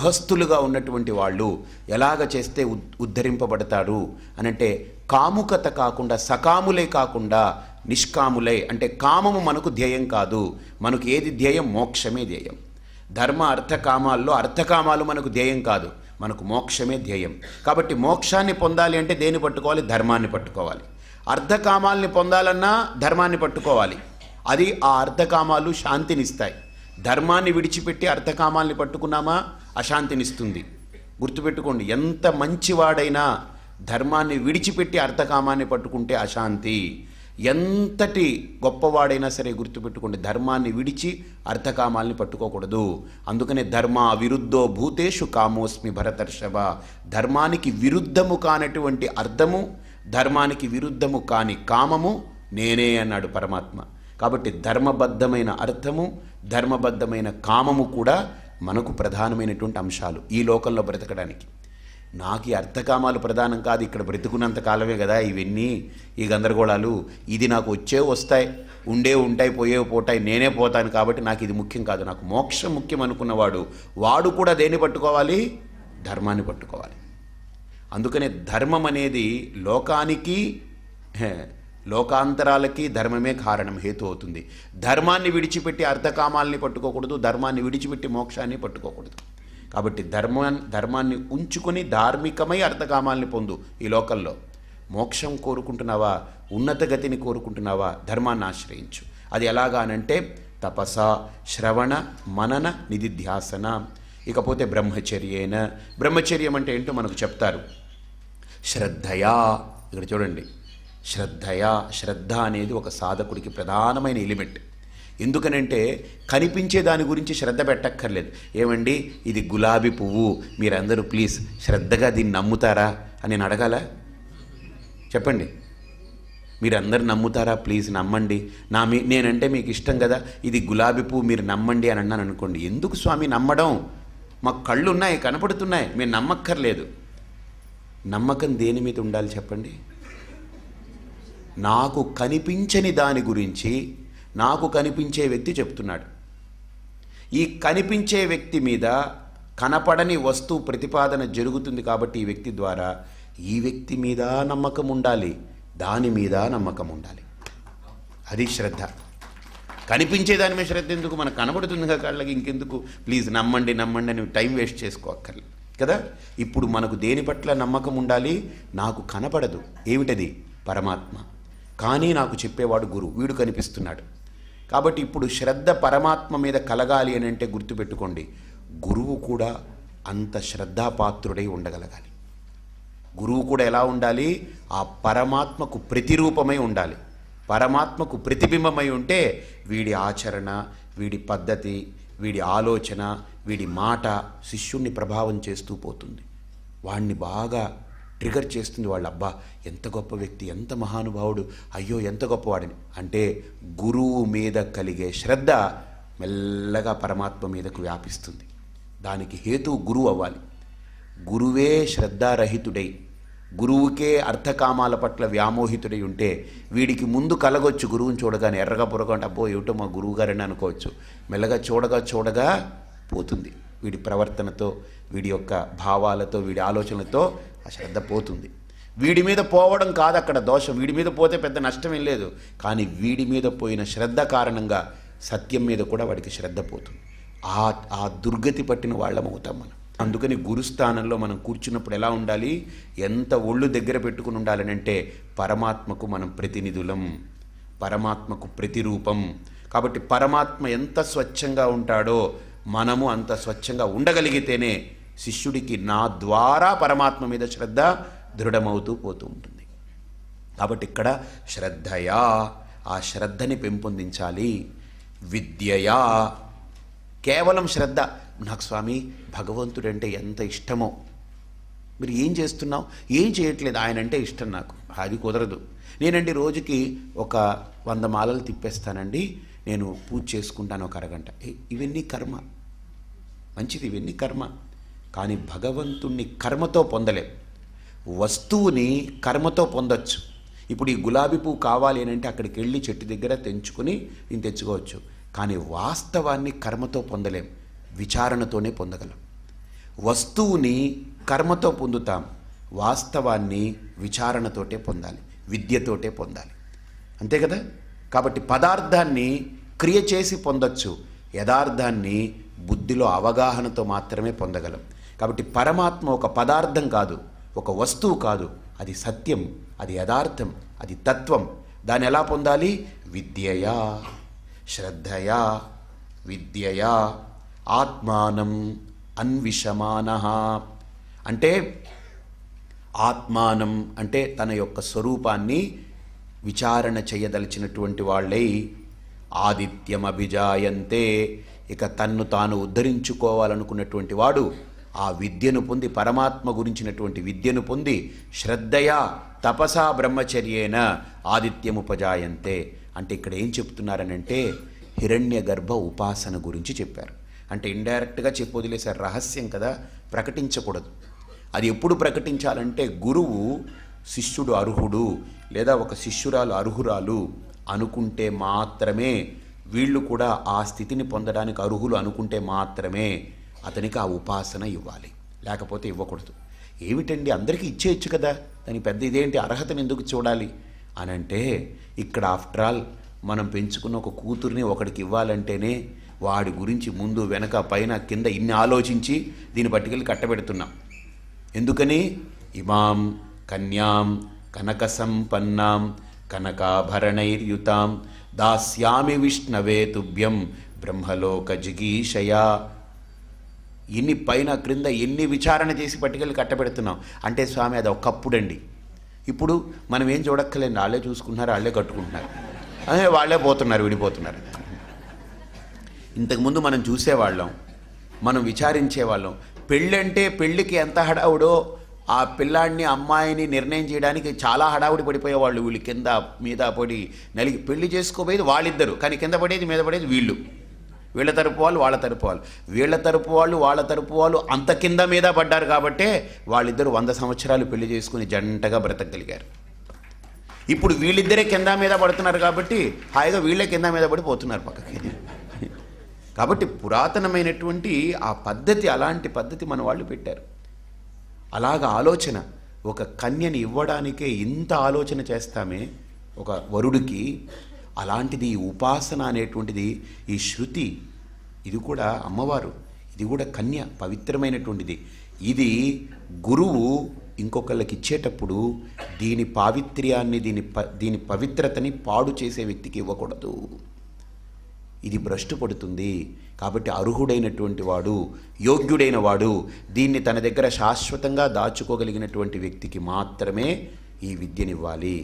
గృహస్థులుగా ఉన్నటువంటి వాళ్ళు ఎలాగ చేస్తే ఉద్ధరింపబడతారు అనంటే కాముకత కాకుండా సకాములే కాకుండా నిష్కాములై అంటే కామము మనకు ధ్యేయం కాదు మనకు ఏది ధ్యేయం మోక్షమే ధ్యేయం ధర్మ అర్థకామాల్లో అర్థకామాలు మనకు ధ్యేయం కాదు మనకు మోక్షమే ధ్యేయం కాబట్టి మోక్షాన్ని పొందాలి అంటే దేన్ని పట్టుకోవాలి ధర్మాన్ని పట్టుకోవాలి అర్థకామాల్ని పొందాలన్నా ధర్మాన్ని పట్టుకోవాలి అది ఆ అర్థకామాలు శాంతినిస్తాయి ధర్మాన్ని విడిచిపెట్టి అర్థకామాల్ని పట్టుకున్నామా అశాంతినిస్తుంది గుర్తుపెట్టుకోండి ఎంత మంచివాడైనా ధర్మాన్ని విడిచిపెట్టి అర్థకామాన్ని పట్టుకుంటే అశాంతి ఎంతటి గొప్పవాడైనా సరే గుర్తుపెట్టుకోండి ధర్మాన్ని విడిచి అర్థకామాల్ని పట్టుకోకూడదు అందుకనే ధర్మ విరుద్ధో భూతేషు కామోస్మి భరతర్షభ ధర్మానికి విరుద్ధము కానటువంటి అర్థము ధర్మానికి విరుద్ధము కాని కామము నేనే అన్నాడు పరమాత్మ కాబట్టి ధర్మబద్ధమైన అర్థము ధర్మబద్ధమైన కామము కూడా మనకు ప్రధానమైనటువంటి అంశాలు ఈ లోకంలో బ్రతకడానికి నాకు ఈ అర్థకామాలు ప్రధానం కాదు ఇక్కడ బ్రతుకున్నంత కాలమే కదా ఇవన్నీ ఈ గందరగోళాలు ఇది నాకు వచ్చే వస్తాయి ఉండే ఉంటాయి పోయే పోటాయి నేనే పోతాను కాబట్టి నాకు ఇది ముఖ్యం కాదు నాకు మోక్షం ముఖ్యం అనుకున్నవాడు వాడు కూడా దేన్ని పట్టుకోవాలి ధర్మాన్ని పట్టుకోవాలి అందుకనే ధర్మం అనేది లోకానికి లోకాంతరాలకి ధర్మమే కారణం హేతు అవుతుంది ధర్మాన్ని విడిచిపెట్టి అర్ధకామాల్ని పట్టుకోకూడదు ధర్మాన్ని విడిచిపెట్టి మోక్షాన్ని పట్టుకోకూడదు కాబట్టి ధర్మాన్ని ధర్మాన్ని ఉంచుకొని ధార్మికమై అర్ధకామాల్ని పొందు ఈ లోకల్లో మోక్షం కోరుకుంటున్నావా ఉన్నత గతిని కోరుకుంటున్నావా ధర్మాన్ని ఆశ్రయించు అది ఎలాగానంటే తపస శ్రవణ మనన నిధిధ్యాసన ఇకపోతే బ్రహ్మచర్యేన బ్రహ్మచర్యం అంటే ఏంటో మనకు చెప్తారు శ్రద్ధయా ఇక్కడ చూడండి శ్రద్ధయా శ్రద్ధ అనేది ఒక సాధకుడికి ప్రధానమైన ఎలిమెంట్ ఎందుకనంటే కనిపించే దాని గురించి శ్రద్ధ పెట్టక్కర్లేదు ఏమండి ఇది గులాబీ పువ్వు మీరందరూ ప్లీజ్ శ్రద్ధగా దీన్ని నమ్ముతారా అని నేను అడగాల చెప్పండి మీరందరూ నమ్ముతారా ప్లీజ్ నమ్మండి నా మీ నేనంటే మీకు ఇష్టం కదా ఇది గులాబీ పువ్వు మీరు నమ్మండి అని అన్నాను అనుకోండి ఎందుకు స్వామి నమ్మడం మాకు కళ్ళు ఉన్నాయి కనపడుతున్నాయి మీరు నమ్మక్కర్లేదు నమ్మకం దేని మీద ఉండాలి చెప్పండి నాకు కనిపించని దాని గురించి నాకు కనిపించే వ్యక్తి చెప్తున్నాడు ఈ కనిపించే వ్యక్తి మీద కనపడని వస్తువు ప్రతిపాదన జరుగుతుంది కాబట్టి ఈ వ్యక్తి ద్వారా ఈ వ్యక్తి మీద నమ్మకం ఉండాలి దాని మీద నమ్మకం ఉండాలి అది శ్రద్ధ కనిపించే దాని మీద శ్రద్ధ ఎందుకు మనకు కనబడుతుందిగా కాళ్ళకి ఇంకెందుకు ప్లీజ్ నమ్మండి నమ్మండి అని టైం వేస్ట్ చేసుకోక్కర్లేదు కదా ఇప్పుడు మనకు దేని పట్ల నమ్మకం ఉండాలి నాకు కనపడదు ఏమిటది పరమాత్మ కానీ నాకు చెప్పేవాడు గురువు వీడు కనిపిస్తున్నాడు కాబట్టి ఇప్పుడు శ్రద్ధ పరమాత్మ మీద కలగాలి అని అంటే గుర్తుపెట్టుకోండి గురువు కూడా అంత శ్రద్ధాపాత్రుడై ఉండగలగాలి గురువు కూడా ఎలా ఉండాలి ఆ పరమాత్మకు ప్రతిరూపమై ఉండాలి పరమాత్మకు ప్రతిబింబమై ఉంటే వీడి ఆచరణ వీడి పద్ధతి వీడి ఆలోచన వీడి మాట శిష్యుణ్ణి ప్రభావం చేస్తూ పోతుంది వాణ్ణి బాగా ట్రిగర్ చేస్తుంది వాళ్ళ అబ్బా ఎంత గొప్ప వ్యక్తి ఎంత మహానుభావుడు అయ్యో ఎంత గొప్పవాడిని అంటే గురువు మీద కలిగే శ్రద్ధ మెల్లగా పరమాత్మ మీదకు వ్యాపిస్తుంది దానికి హేతు గురువు అవ్వాలి గురువే శ్రద్ధారహితుడై గురువుకే అర్థకామాల పట్ల వ్యామోహితుడై ఉంటే వీడికి ముందు కలగొచ్చు గురువుని చూడగానే ఎర్రగా పొరగంటే అబ్బో ఏమిటో మా గురువు గారని అనుకోవచ్చు మెల్లగా చూడగా చూడగా పోతుంది వీడి ప్రవర్తనతో వీడి యొక్క భావాలతో వీడి ఆలోచనలతో ఆ శ్రద్ధ పోతుంది వీడి మీద పోవడం కాదు అక్కడ దోషం వీడి మీద పోతే పెద్ద నష్టం ఏం లేదు కానీ వీడి మీద పోయిన శ్రద్ధ కారణంగా సత్యం మీద కూడా వాడికి శ్రద్ధ పోతుంది ఆ ఆ దుర్గతి పట్టిన వాళ్ళం అవుతాం మనం అందుకని గురుస్థానంలో మనం కూర్చున్నప్పుడు ఎలా ఉండాలి ఎంత ఒళ్ళు దగ్గర పెట్టుకుని ఉండాలని అంటే పరమాత్మకు మనం ప్రతినిధులం పరమాత్మకు ప్రతిరూపం కాబట్టి పరమాత్మ ఎంత స్వచ్ఛంగా ఉంటాడో మనము అంత స్వచ్ఛంగా ఉండగలిగితేనే శిష్యుడికి నా ద్వారా పరమాత్మ మీద శ్రద్ధ దృఢమవుతూ పోతూ ఉంటుంది కాబట్టి ఇక్కడ శ్రద్ధయా ఆ శ్రద్ధని పెంపొందించాలి విద్యయా కేవలం శ్రద్ధ నాకు స్వామి భగవంతుడంటే ఎంత ఇష్టమో మీరు ఏం చేస్తున్నావు ఏం చేయట్లేదు ఆయన అంటే ఇష్టం నాకు అది కుదరదు నేనండి రోజుకి ఒక వంద మాలలు తిప్పేస్తానండి నేను పూజ చేసుకుంటాను ఒక అరగంట ఇవన్నీ కర్మ మంచిది ఇవన్నీ కర్మ కానీ భగవంతుణ్ణి కర్మతో పొందలేం వస్తువుని కర్మతో పొందొచ్చు ఇప్పుడు ఈ గులాబీ పువ్వు కావాలి అని అంటే అక్కడికి వెళ్ళి చెట్టు దగ్గర తెంచుకొని నేను తెచ్చుకోవచ్చు కానీ వాస్తవాన్ని కర్మతో పొందలేం విచారణతోనే పొందగలం వస్తువుని కర్మతో పొందుతాం వాస్తవాన్ని విచారణతోటే పొందాలి విద్యతోటే పొందాలి అంతే కదా కాబట్టి పదార్థాన్ని క్రియ చేసి పొందొచ్చు యథార్థాన్ని బుద్ధిలో అవగాహనతో మాత్రమే పొందగలం కాబట్టి పరమాత్మ ఒక పదార్థం కాదు ఒక వస్తువు కాదు అది సత్యం అది యథార్థం అది తత్వం దాన్ని ఎలా పొందాలి విద్యయా శ్రద్ధయా విద్యయా ఆత్మానం అన్విషమాన అంటే ఆత్మానం అంటే తన యొక్క స్వరూపాన్ని విచారణ చేయదలిచినటువంటి వాళ్ళై ఆదిత్యం అభిజాయంతే ఇక తన్ను తాను ఉద్ధరించుకోవాలనుకున్నటువంటి వాడు ఆ విద్యను పొంది పరమాత్మ గురించినటువంటి విద్యను పొంది శ్రద్ధయా తపసా బ్రహ్మచర్యేన ఆదిత్యముపజాయంతే అంటే ఇక్కడ ఏం చెప్తున్నారనంటే హిరణ్య గర్భ ఉపాసన గురించి చెప్పారు అంటే ఇండైరెక్ట్గా చెప్పొదిలేసారు రహస్యం కదా ప్రకటించకూడదు అది ఎప్పుడు ప్రకటించాలంటే గురువు శిష్యుడు అర్హుడు లేదా ఒక శిష్యురాలు అర్హురాలు అనుకుంటే మాత్రమే వీళ్ళు కూడా ఆ స్థితిని పొందడానికి అర్హులు అనుకుంటే మాత్రమే అతనికి ఆ ఉపాసన ఇవ్వాలి లేకపోతే ఇవ్వకూడదు ఏమిటండి అందరికీ ఇచ్చేయచ్చు కదా దాని పెద్ద ఇదేంటి అర్హతను ఎందుకు చూడాలి అని అంటే ఇక్కడ ఆఫ్టర్ ఆల్ మనం పెంచుకున్న ఒక కూతుర్ని ఒకడికి ఇవ్వాలంటేనే వాడి గురించి ముందు వెనక పైన కింద ఇన్ని ఆలోచించి దీన్ని పట్టుకెళ్ళి కట్టబెడుతున్నాం ఎందుకని ఇమాం కన్యాం కనక సంపన్నాం కనకాభరణైర్యుతాం దాస్యామి విష్ణవే తుభ్యం బ్రహ్మలోక జిగీషయా ఎన్ని పైన క్రింద ఎన్ని విచారణ చేసి పట్టుకెళ్ళి కట్టబెడుతున్నాం అంటే స్వామి అది ఒకప్పుడండి ఇప్పుడు మనం ఏం చూడక్కలేండి వాళ్ళే చూసుకుంటున్నారు వాళ్ళే కట్టుకుంటున్నారు అదే వాళ్ళే పోతున్నారు విడిపోతున్నారు ఇంతకుముందు మనం చూసేవాళ్ళం మనం విచారించేవాళ్ళం పెళ్ళంటే పెళ్ళికి ఎంత హడావుడో ఆ పిల్లాడిని అమ్మాయిని నిర్ణయం చేయడానికి చాలా హడావుడి పడిపోయేవాళ్ళు వీళ్ళు కింద మీద పడి నలిగి పెళ్లి చేసుకోబోయేది వాళ్ళిద్దరు కానీ కింద పడేది మీద పడేది వీళ్ళు వీళ్ళ తరపు వాళ్ళు వాళ్ళ తరపు వాళ్ళు వీళ్ళ తరపు వాళ్ళు వాళ్ళ తరపు వాళ్ళు అంత కింద మీద పడ్డారు కాబట్టే వాళ్ళిద్దరు వంద సంవత్సరాలు పెళ్లి చేసుకుని జంటగా బ్రతకగలిగారు ఇప్పుడు వీళ్ళిద్దరే కింద మీద పడుతున్నారు కాబట్టి హాయిగా వీళ్ళే కింద మీద పడిపోతున్నారు పక్కకి కాబట్టి పురాతనమైనటువంటి ఆ పద్ధతి అలాంటి పద్ధతి మన వాళ్ళు పెట్టారు అలాగ ఆలోచన ఒక కన్యని ఇవ్వడానికే ఇంత ఆలోచన చేస్తామే ఒక వరుడికి అలాంటిది ఉపాసన అనేటువంటిది ఈ శృతి ఇది కూడా అమ్మవారు ఇది కూడా కన్య పవిత్రమైనటువంటిది ఇది గురువు ఇంకొకళ్ళకి ఇచ్చేటప్పుడు దీని పావిత్ర్యాన్ని దీని ప దీని పవిత్రతని పాడు చేసే వ్యక్తికి ఇవ్వకూడదు ఇది భ్రష్టు పడుతుంది కాబట్టి అర్హుడైనటువంటి వాడు యోగ్యుడైన వాడు దీన్ని తన దగ్గర శాశ్వతంగా దాచుకోగలిగినటువంటి వ్యక్తికి మాత్రమే ఈ విద్యనివ్వాలి